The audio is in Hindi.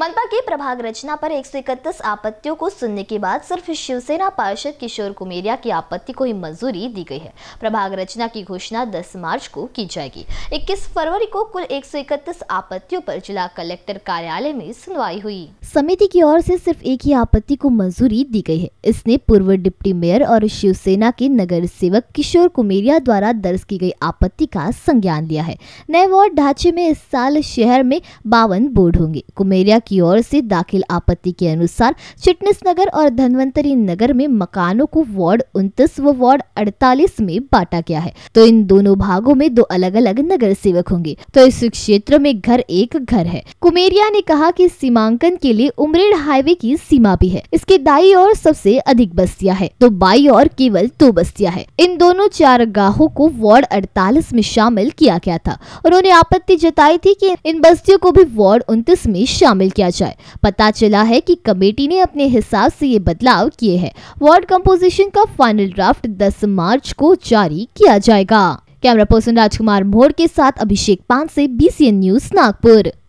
मनपा की प्रभाग रचना पर एक आपत्तियों को सुनने के बाद सिर्फ शिवसेना पार्षद किशोर कुमेरिया की आपत्ति को ही मंजूरी दी गई है प्रभाग रचना की घोषणा 10 मार्च को की जाएगी 21 फरवरी को कुल एक आपत्तियों पर जिला कलेक्टर कार्यालय में सुनवाई हुई समिति की ओर से सिर्फ एक ही आपत्ति को मंजूरी दी गई है इसने पूर्व डिप्टी मेयर और शिवसेना के नगर सेवक किशोर कुमेरिया द्वारा दर्ज की गई आपत्ति का संज्ञान लिया है नए वार्ड ढांचे में इस साल शहर में बावन बोर्ड होंगे कुमेरिया की ओर से दाखिल आपत्ति के अनुसार चिटनिस नगर और धनवंतरी नगर में मकानों को वार्ड उन्तीस व वार्ड अड़तालीस में बांटा गया है तो इन दोनों भागों में दो अलग अलग नगर सेवक होंगे तो इस क्षेत्र में घर एक घर है कुमेरिया ने कहा की सीमांकन के लिए उमरेड हाईवे की सीमा भी है इसके दाई और सबसे अधिक बस्तिया है तो बाई और केवल दो बस्तिया है इन दोनों चार गाहों को वार्ड अड़तालीस में शामिल किया गया था उन्होंने आपत्ति जताई थी की इन बस्तियों को भी वार्ड उन्तीस में शामिल किया किया जाए पता चला है कि कमेटी ने अपने हिसाब से ये बदलाव किए हैं वार्ड कंपोजिशन का फाइनल ड्राफ्ट 10 मार्च को जारी किया जाएगा कैमरा पर्सन राजकुमार मोड़ के साथ अभिषेक पान से बी न्यूज नागपुर